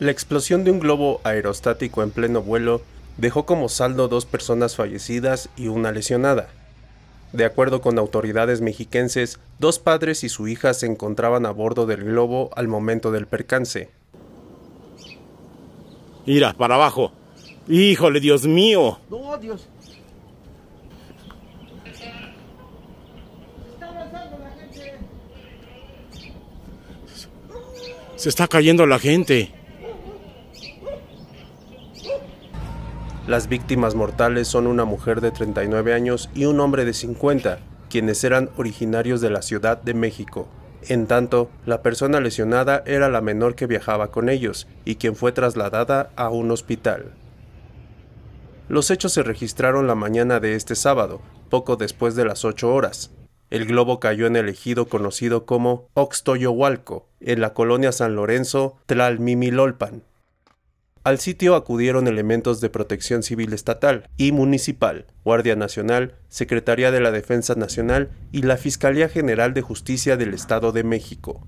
La explosión de un globo aerostático en pleno vuelo dejó como saldo dos personas fallecidas y una lesionada. De acuerdo con autoridades mexiquenses, dos padres y su hija se encontraban a bordo del globo al momento del percance. Mira, para abajo. Híjole, Dios mío. No, Dios. Se está cayendo la gente. Las víctimas mortales son una mujer de 39 años y un hombre de 50, quienes eran originarios de la Ciudad de México. En tanto, la persona lesionada era la menor que viajaba con ellos y quien fue trasladada a un hospital. Los hechos se registraron la mañana de este sábado, poco después de las 8 horas. El globo cayó en el ejido conocido como Oxtoyohualco, en la colonia San Lorenzo, Tlalmimilolpan. Al sitio acudieron elementos de protección civil estatal y municipal, Guardia Nacional, Secretaría de la Defensa Nacional y la Fiscalía General de Justicia del Estado de México.